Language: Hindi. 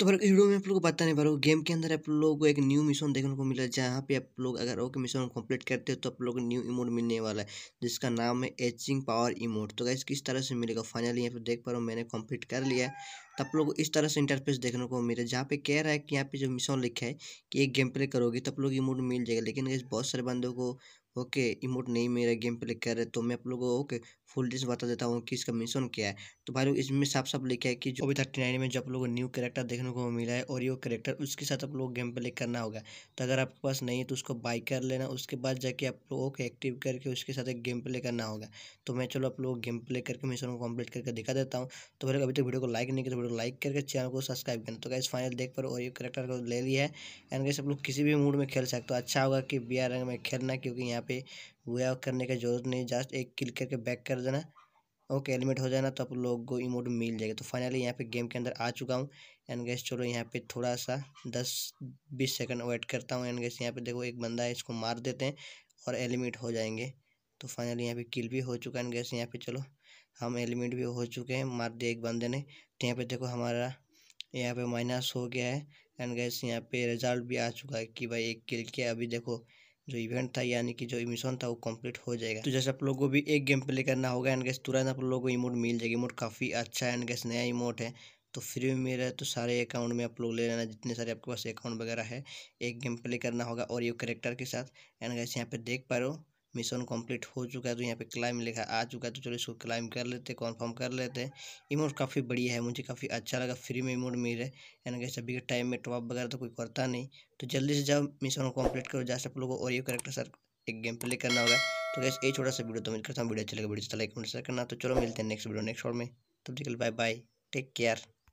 तो फिर वीडियो में आप लोग को पता नहीं पर गेम के अंदर आप लोगों को एक न्यू मिशन देखने को मिला जहाँ पे आप लोग अगर ओके मिशन कंप्लीट करते हो तो आप लोग न्यू इमोट मिलने वाला है जिसका नाम है एचिंग पावर इमोट तो गैस किस तरह से मिलेगा फाइनली यहाँ पे देख पा रहा हूँ मैंने कंप्लीट कर लिया तो आप लोग इस तरह से इंटरफेस देखने को मिला जहाँ पे कह रहा है कि यहाँ पे जो मिशन लिखा है कि एक गेम प्ले करोगे तो आप लोग इमोट मिल जाएगा लेकिन गैस बहुत सारे बंदों को ओके इमोट नहीं मिल रहा गेम प्ले कर रहे तो मैं आप लोगों को ओके फुल डिटेल्स बता देता हूँ कि इसका मिशन क्या है तो भाई लोग इसमें साफ साफ लिखा है कि जो अभी थर्टी नाइन में जब आप लोग न्यू करेक्टर देखने को मिला है और ये करेक्टर उसके साथ आप लोग गेम प्ले करना होगा तो अगर आपके पास नहीं है तो उसको बाई कर लेना उसके बाद जाके आप लोगों को एक्टिव करके उसके साथ एक गेम प्ले करना होगा तो मैं चलो आप लोग गेम प्ले करके मिशन को कम्प्लीट करके दिखा देता हूँ तो भाई अभी तक वीडियो को लाइक नहीं किया तो वीडियो लाइक करके चैनल को सब्सक्राइब करना तो गाइस फाइनल देख पर और ये करेक्टर को ले लिया है एंड गाइस आप लोग किसी भी मूड में खेल सकते हो अच्छा होगा कि बी रंग में खेलना क्योंकि यहाँ पे वे करने की जरूरत नहीं जस्ट एक क्लिक करके बैक कर कर देना ओके एलिमेट हो जाना तो आप लोग को इमोट मिल जाएगा तो फाइनली यहाँ पे गेम के अंदर आ चुका हूँ एंड गैस चलो यहाँ पे थोड़ा सा दस बीस सेकंड वेट करता हूँ एंड गैस यहाँ पे देखो एक बंदा है इसको मार देते हैं और एलिमेट हो जाएंगे तो फाइनली यहाँ पे किल भी हो चुका है एंड गैस यहाँ पे चलो हम एलिमेंट भी हो चुके हैं मार दिए एक बंदे ने तो यहाँ पर देखो हमारा यहाँ पर माइनस हो गया है एंड गैस यहाँ पे रिजल्ट भी आ चुका है कि भाई एक किल किया अभी देखो जो इवेंट था यानी कि जो मिशन था वो कंप्लीट हो जाएगा तो जैसे आप लोग को भी एक गेम प्ले करना होगा एंड गैस तुरंत आप लोग को इमोट मिल जाएगी इमोट काफ़ी अच्छा एंड गैस नया इमोट है तो फ्री में मेरा तो सारे अकाउंट में आप लोग ले लेना जितने सारे आपके पास अकाउंट वगैरह है एक गेम प्ले करना होगा और ये करेक्टर के साथ एंड गैस यहाँ पे देख पा रहे हो मिशन कंप्लीट हो चुका है तो यहाँ पे क्लाइम लिखा आ चुका है तो चलो इसको क्लाइम कर लेते हैं कन्फर्म कर लेते हैं इमोट काफ़ी बढ़िया है मुझे काफ़ी अच्छा लगा फ्री में इमोट मिल रहा है यानी कि सभी के टाइम में टॉप वगैरह तो कोई करता नहीं तो जल्दी से जाओ मिशन को कम्प्लीट करो जहाँ से आप लोगों को और ये करेक्टर सर एक गेम प्ले करना होगा तो कैसे एक छोटा सा वीडियो तो मिल करता हूँ वीडियो अच्छा लगा वीडियो लाइक कमेंट शेयर करना तो चलो मिलते हैं नेक्स्ट वीडियो नेक्स्ट और में तब तक बाय बाय टेक केयर